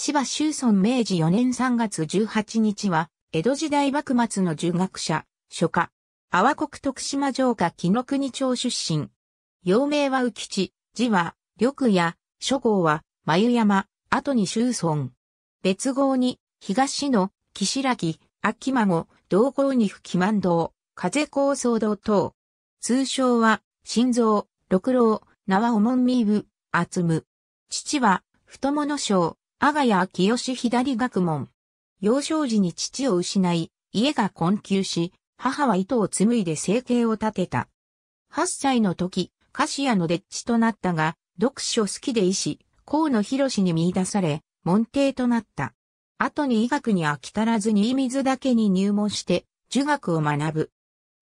芝修村明治4年3月18日は、江戸時代幕末の儒学者、書家、阿波国徳島城下紀の国町出身。幼名は浮吉、字は、緑や、諸号は、眉山、後に修村。別号に、東の、岸らき、秋孫、同号に吹き満道、風高騒動等。通称は、心臓、六郎、名はおもんみう、厚む。父は、太もの阿賀谷秋吉左学門。幼少時に父を失い、家が困窮し、母は糸を紡いで生計を立てた。8歳の時、菓子屋のデッチとなったが、読書好きで医師、河野博に見出され、門弟となった。後に医学に飽き足らず新水だけに入門して、儒学を学ぶ。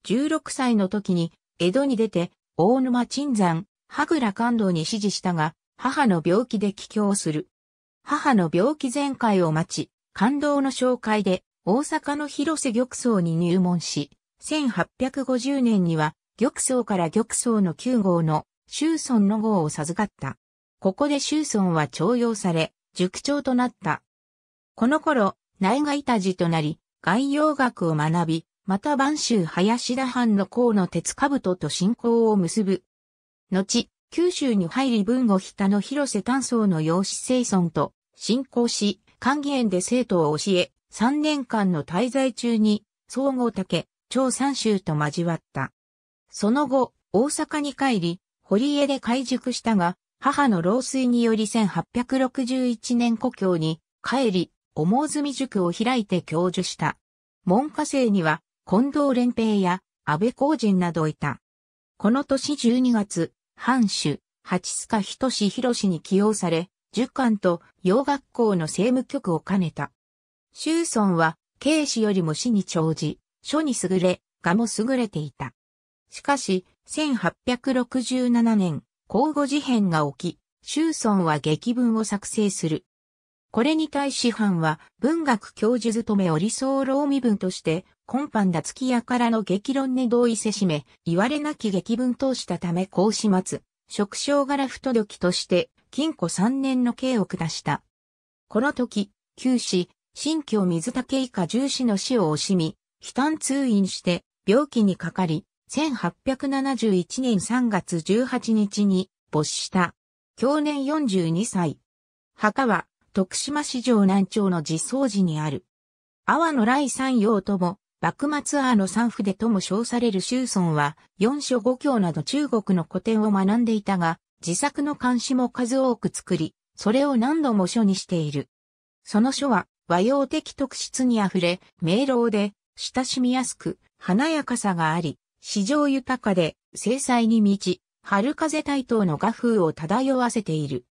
16歳の時に、江戸に出て、大沼鎮山、羽倉官道に指示したが、母の病気で帰郷する。母の病気全開を待ち、感動の紹介で大阪の広瀬玉僧に入門し、1850年には玉僧から玉僧の9号の周村の号を授かった。ここで周村は徴用され、塾長となった。この頃、内外たじとなり、外洋学を学び、また晩州林田藩の河野鉄兜と信仰を結ぶ。後、九州に入り文後北の広瀬丹僧の養子生村と進行し、歓義園で生徒を教え、3年間の滞在中に、総合竹、長三州と交わった。その後、大阪に帰り、堀江で開塾したが、母の老衰により1861年故郷に帰り、思住塾を開いて教授した。門下生には、近藤連平や安倍公人などいた。この年12月、藩主、八塚仁志博に起用され、儒官と洋学校の政務局を兼ねた。周孫は、慶氏よりも死に長じ、書に優れ、画も優れていた。しかし、1867年、交互事変が起き、周孫は劇文を作成する。これに対し藩は文学教授勤めを理想老身分として、今般だ月屋からの激論に同意せしめ、言われなき劇文としたため孔始末、職章柄不届きとして禁錮3年の刑を下した。この時、旧市、新京水竹以下重市の死を惜しみ、悲嘆通院して病気にかかり、1871年3月18日に没した。去年42歳。墓は徳島市場南町の実相寺にある。阿波の来山陽とも、幕末阿の三筆とも称される周村は、四書五教など中国の古典を学んでいたが、自作の漢詩も数多く作り、それを何度も書にしている。その書は和洋的特質にあふれ、明朗で、親しみやすく、華やかさがあり、史上豊かで、精細に満ち、春風台頭の画風を漂わせている。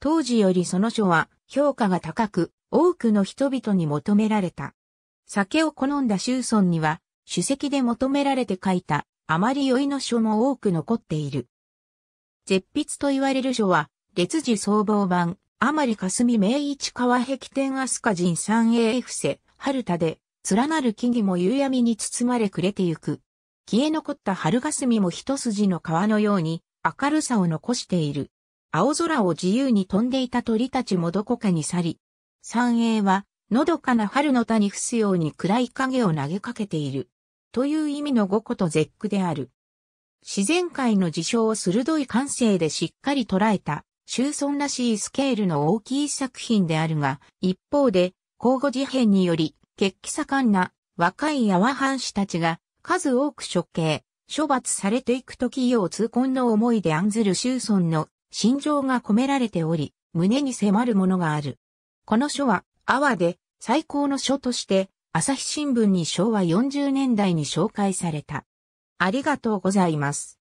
当時よりその書は評価が高く、多くの人々に求められた。酒を好んだ周村には、主席で求められて書いた、あまり酔いの書も多く残っている。絶筆と言われる書は、列次総合版、甘利かすみ明一川壁天飛鳥人三英伏せ、春田で、連なる木々も夕闇に包まれ暮れてゆく。消え残った春霞も一筋の川のように、明るさを残している。青空を自由に飛んでいた鳥たちもどこかに去り、三英は、のどかな春の田に伏すように暗い影を投げかけている。という意味の五個と絶句である。自然界の事象を鋭い感性でしっかり捉えた、周村らしいスケールの大きい作品であるが、一方で、交互事変により、血気盛んな若い阿波藩士たちが数多く処刑、処罰されていく時を痛恨の思いで案ずる周村の心情が込められており、胸に迫るものがある。この書は、阿波で最高の書として、朝日新聞に昭和40年代に紹介された。ありがとうございます。